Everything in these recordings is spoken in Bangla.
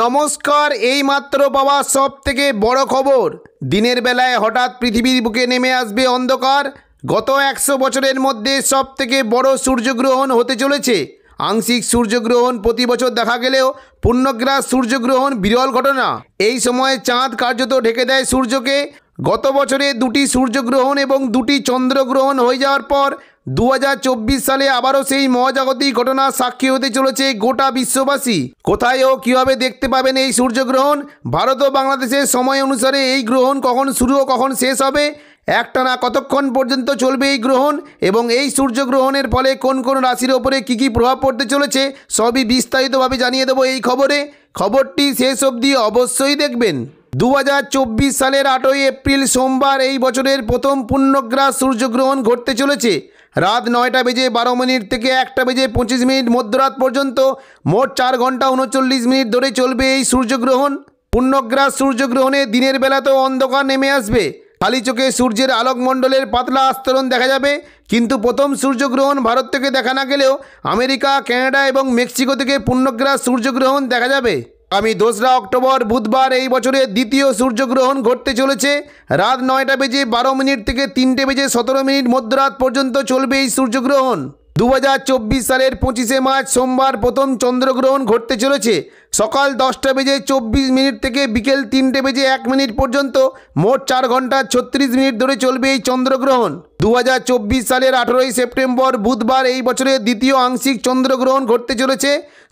নমস্কার এই মাত্র পাওয়া সব থেকে বড় খবর দিনের বেলায় হঠাৎ পৃথিবীর বুকে নেমে আসবে অন্ধকার গত একশো বছরের মধ্যে সব থেকে বড় সূর্যগ্রহণ হতে চলেছে আংশিক সূর্যগ্রহণ প্রতি বছর দেখা গেলেও পূর্ণগ্রাস সূর্যগ্রহণ বিরল ঘটনা এই সময়ে চাঁদ কার্যত ঢেকে দেয় সূর্যকে গত বছরে দুটি সূর্যগ্রহণ এবং দুটি চন্দ্রগ্রহণ হয়ে যাওয়ার পর দু সালে আবারও সেই মহাজাগতিক ঘটনা সাক্ষী হতে চলেছে গোটা বিশ্ববাসী কোথায় ও কীভাবে দেখতে পাবেন এই সূর্যগ্রহণ ভারত ও বাংলাদেশের সময় অনুসারে এই গ্রহণ কখন শুরু ও কখন শেষ হবে একটানা কতক্ষণ পর্যন্ত চলবে এই গ্রহণ এবং এই সূর্যগ্রহণের ফলে কোন কোন রাশির ওপরে কী কী প্রভাব পড়তে চলেছে সবই বিস্তারিতভাবে জানিয়ে দেবো এই খবরে খবরটি শেষ অবধি অবশ্যই দেখবেন দু সালের আটই এপ্রিল সোমবার এই বছরের প্রথম পূর্ণগ্রাস সূর্যগ্রহণ ঘটতে চলেছে রাত নয়টা বেজে বারো মিনিট থেকে একটা বেজে পঁচিশ মিনিট মধ্যরাত পর্যন্ত মোট চার ঘন্টা উনচল্লিশ মিনিট ধরে চলবে এই সূর্যগ্রহণ পূর্ণগ্রাস সূর্যগ্রহণে দিনের বেলা তো অন্ধকার নেমে আসবে খালি চোখে সূর্যের আলোকমণ্ডলের পাতলা আস্তরণ দেখা যাবে কিন্তু প্রথম সূর্যগ্রহণ ভারত থেকে দেখা না গেলেও আমেরিকা কানাডা এবং মেক্সিকো থেকে পূর্ণগ্রাস সূর্যগ্রহণ দেখা যাবে আমি দোসরা অক্টোবর বুধবার এই বছরের দ্বিতীয় সূর্যগ্রহণ ঘটতে চলেছে রাত নয়টা বেজে বারো মিনিট থেকে তিনটে বেজে সতেরো মিনিট মধ্যরাত পর্যন্ত চলবে এই সূর্যগ্রহণ দু সালের পঁচিশে মার্চ সোমবার প্রথম চন্দ্রগ্রহণ ঘটতে চলেছে সকাল দশটা বেজে চব্বিশ মিনিট থেকে বিকেল তিনটে বেজে এক মিনিট পর্যন্ত মোট চার ঘন্টা ছত্রিশ মিনিট ধরে চলবে এই চন্দ্রগ্রহণ দু সালের আঠেরোই সেপ্টেম্বর বুধবার এই বছরের দ্বিতীয় আংশিক চন্দ্রগ্রহণ ঘটতে চলেছে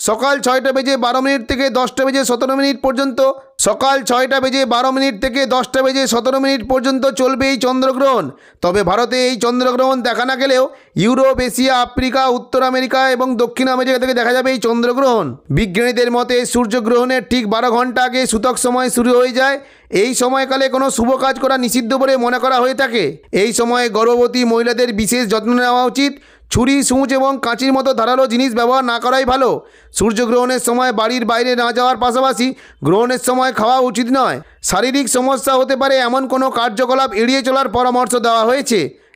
সকাল ছয়টা বেজে বারো মিনিট থেকে দশটা বেজে সতেরো মিনিট পর্যন্ত সকাল ছয়টা বেজে বারো মিনিট থেকে দশটা বেজে সতেরো মিনিট পর্যন্ত চলবে এই চন্দ্রগ্রহণ তবে ভারতে এই চন্দ্রগ্রহণ দেখা না গেলেও ইউরোপ এশিয়া আফ্রিকা উত্তর আমেরিকা এবং দক্ষিণ আমেরিকা থেকে দেখা যাবে এই চন্দ্রগ্রহণ বিজ্ঞানীদের মতে সূর্যগ্রহণের ঠিক বারো ঘন্টা আগে সূতক সময় শুরু হয়ে যায় এই সময়কালে কোনো শুভ কাজ করা নিষিদ্ধ বলে মনে করা হয়ে থাকে এই সময়ে গর্ভবতী মহিলাদের বিশেষ যত্ন নেওয়া উচিত ছুরি সূচ এবং কাঁচির মতো ধারালো জিনিস ব্যবহার না করাই ভালো সূর্যগ্রহণের সময় বাড়ির বাইরে না যাওয়ার পাশাপাশি গ্রহণের সময় খাওয়া উচিত নয় শারীরিক সমস্যা হতে পারে এমন কোনো কার্যকলাপ এড়িয়ে চলার পরামর্শ দেওয়া হয়েছে